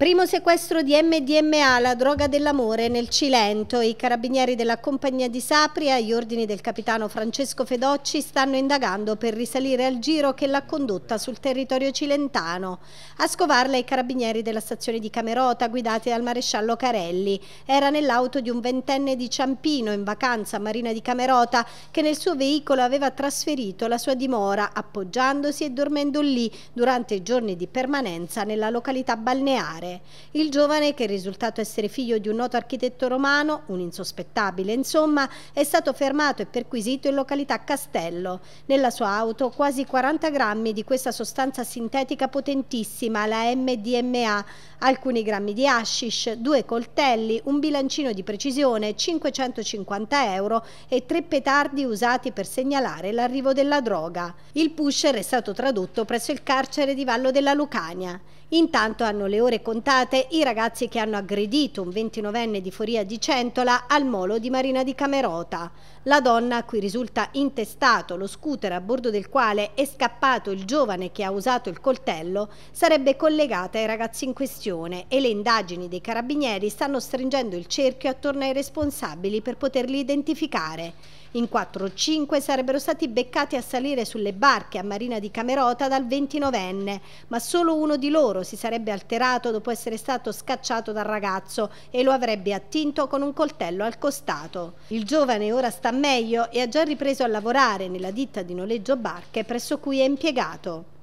Primo sequestro di MDMA, la droga dell'amore, nel Cilento. I carabinieri della compagnia di Sapria, agli ordini del capitano Francesco Fedocci, stanno indagando per risalire al giro che l'ha condotta sul territorio cilentano. A scovarla i carabinieri della stazione di Camerota, guidati dal maresciallo Carelli. Era nell'auto di un ventenne di Ciampino, in vacanza a Marina di Camerota, che nel suo veicolo aveva trasferito la sua dimora, appoggiandosi e dormendo lì durante i giorni di permanenza nella località balneare affare. Il giovane, che è risultato essere figlio di un noto architetto romano, un insospettabile insomma, è stato fermato e perquisito in località Castello. Nella sua auto quasi 40 grammi di questa sostanza sintetica potentissima, la MDMA, alcuni grammi di hashish, due coltelli, un bilancino di precisione, 550 euro e tre petardi usati per segnalare l'arrivo della droga. Il pusher è stato tradotto presso il carcere di Vallo della Lucania. Intanto hanno le ore contate affrontate i ragazzi che hanno aggredito un 29enne di Foria di Centola al molo di Marina di Camerota. La donna a cui risulta intestato lo scooter a bordo del quale è scappato il giovane che ha usato il coltello sarebbe collegata ai ragazzi in questione e le indagini dei carabinieri stanno stringendo il cerchio attorno ai responsabili per poterli identificare. In 4 o 5 sarebbero stati beccati a salire sulle barche a Marina di Camerota dal 29enne, ma solo uno di loro si sarebbe alterato dopo dopo essere stato scacciato dal ragazzo e lo avrebbe attinto con un coltello al costato. Il giovane ora sta meglio e ha già ripreso a lavorare nella ditta di noleggio barche presso cui è impiegato.